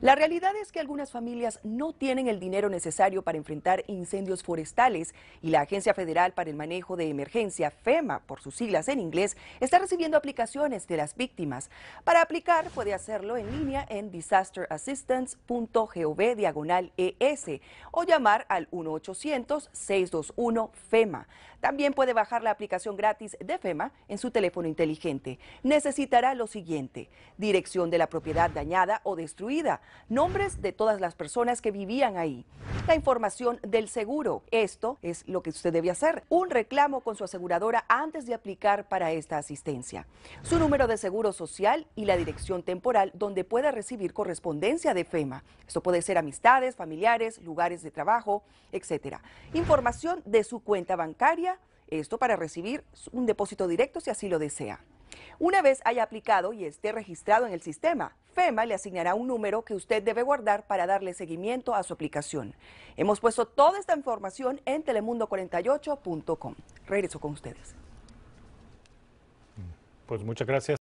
La realidad es que algunas familias no tienen el dinero necesario para enfrentar incendios forestales y la Agencia Federal para el Manejo de Emergencia, FEMA, por sus siglas en inglés, está recibiendo aplicaciones de las víctimas. Para aplicar puede hacerlo en línea en disasterassistance.gov ES o llamar al 1-800-621-FEMA. También puede bajar la aplicación gratis de FEMA en su teléfono inteligente. Necesitará lo siguiente, dirección de la propiedad dañada o destruida, nombres de todas las personas que vivían ahí, la información del seguro. Esto es lo que usted debe hacer, un reclamo con su aseguradora antes de aplicar para esta asistencia, su número de seguro social y la dirección temporal donde pueda recibir correspondencia de FEMA. Esto puede ser amistades, familiares, lugares de trabajo, etc. Información de su cuenta bancaria, esto para recibir un depósito directo si así lo desea. Una vez haya aplicado y esté registrado en el sistema, FEMA le asignará un número que usted debe guardar para darle seguimiento a su aplicación. Hemos puesto toda esta información en telemundo48.com. Regreso con ustedes. Pues muchas gracias.